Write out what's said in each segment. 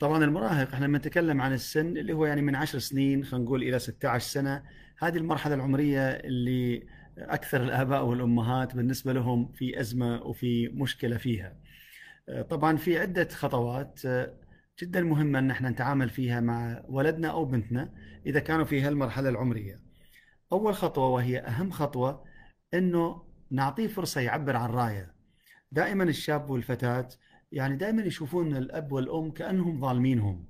طبعا المراهق احنا لما نتكلم عن السن اللي هو يعني من 10 سنين خلينا نقول الى 16 سنه هذه المرحله العمريه اللي اكثر الاباء والامهات بالنسبه لهم في ازمه وفي مشكله فيها. طبعا في عده خطوات جدا مهمه ان احنا نتعامل فيها مع ولدنا او بنتنا اذا كانوا في هالمرحله العمريه. اول خطوه وهي اهم خطوه انه نعطيه فرصه يعبر عن رايه. دائما الشاب والفتاه يعني دائما يشوفون الاب والام كانهم ظالمينهم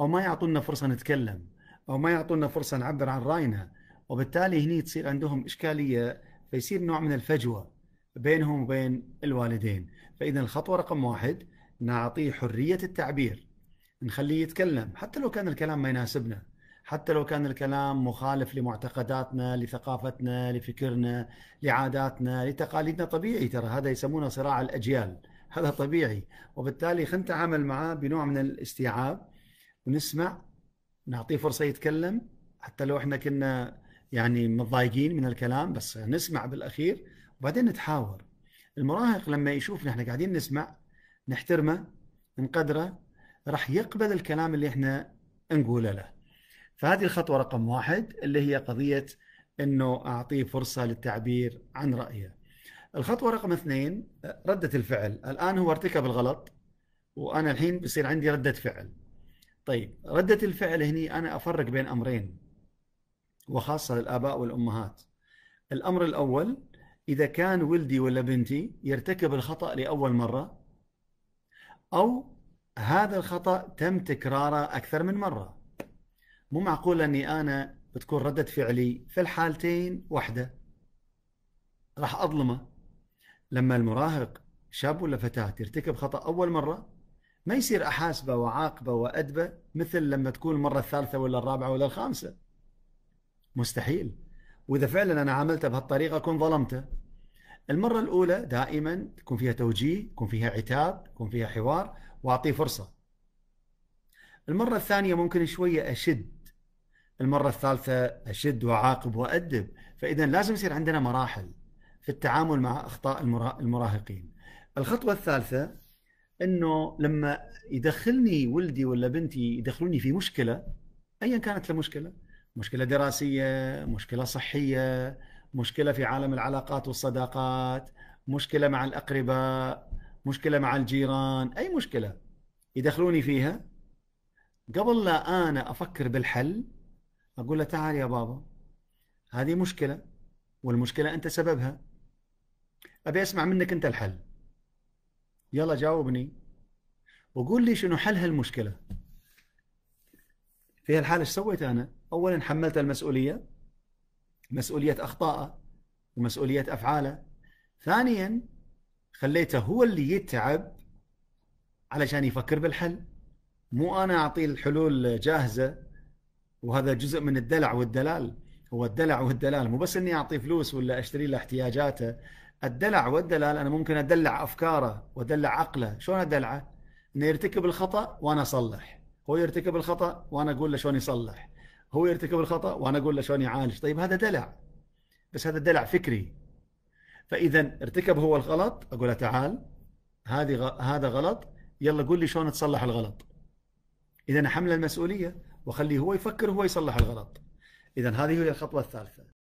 او ما يعطونا فرصه نتكلم او ما يعطونا فرصه نعبر عن راينا وبالتالي هني تصير عندهم اشكاليه فيصير نوع من الفجوه بينهم وبين الوالدين فاذا الخطوه رقم واحد نعطيه حريه التعبير نخليه يتكلم حتى لو كان الكلام ما يناسبنا حتى لو كان الكلام مخالف لمعتقداتنا لثقافتنا لفكرنا لعاداتنا لتقاليدنا طبيعي ترى هذا يسمونه صراع الاجيال هذا طبيعي وبالتالي خلينا نتعامل معاه بنوع من الاستيعاب ونسمع نعطيه فرصه يتكلم حتى لو احنا كنا يعني متضايقين من الكلام بس نسمع بالاخير وبعدين نتحاور المراهق لما يشوف نحن قاعدين نسمع نحترمه نقدره راح يقبل الكلام اللي احنا نقوله له فهذه الخطوه رقم واحد اللي هي قضيه انه اعطيه فرصه للتعبير عن رايه الخطوه رقم اثنين رده الفعل الان هو ارتكب الغلط وانا الحين بصير عندي رده فعل طيب رده الفعل هني انا افرق بين امرين وخاصه للاباء والامهات الامر الاول اذا كان ولدي ولا بنتي يرتكب الخطا لاول مره او هذا الخطا تم تكراره اكثر من مره مو معقول اني انا بتكون رده فعلي في الحالتين واحده راح اظلمه لما المراهق شاب ولا فتاة يرتكب خطأ أول مرة ما يصير أحاسبه وعاقبه وأدبه مثل لما تكون المرة الثالثة ولا الرابعة ولا الخامسة مستحيل وإذا فعلا أنا عاملته بهالطريقة أكون ظلمته المرة الأولى دائما تكون فيها توجيه يكون فيها عتاب يكون فيها حوار وأعطيه فرصة المرة الثانية ممكن شوية أشد المرة الثالثة أشد وأعاقب وأدب فإذا لازم يصير عندنا مراحل في التعامل مع اخطاء المراهقين. الخطوه الثالثه انه لما يدخلني ولدي ولا بنتي يدخلوني في مشكله ايا كانت المشكله مشكله دراسيه، مشكله صحيه، مشكله في عالم العلاقات والصداقات، مشكله مع الاقرباء، مشكله مع الجيران، اي مشكله يدخلوني فيها قبل لا انا افكر بالحل اقول له تعال يا بابا هذه مشكله والمشكله انت سببها أبي أسمع منك أنت الحل يلا جاوبني وقول لي شنو حل هالمشكلة في هالحالة ايش سويت أنا أولا حملت المسؤولية مسؤولية أخطائه ومسؤولية أفعاله ثانيا خليته هو اللي يتعب علشان يفكر بالحل مو أنا أعطيه الحلول جاهزة وهذا جزء من الدلع والدلال هو الدلع والدلال مو بس اني اعطيه فلوس ولا اشتري له احتياجاته الدلع والدلال انا ممكن ادلع افكاره وادلع عقله شلون ادلعه انه يرتكب الخطا وانا اصلح هو يرتكب الخطا وانا اقول له شلون يصلح هو يرتكب الخطا وانا اقول له شلون يعالج طيب هذا دلع بس هذا دلع فكري فاذا ارتكب هو الغلط اقول له تعال هذه غ... هذا غلط يلا قول لي شلون تصلح الغلط اذا حمل المسؤوليه وخليه هو يفكر هو يصلح الغلط اذا هذه هي الخطوه الثالثه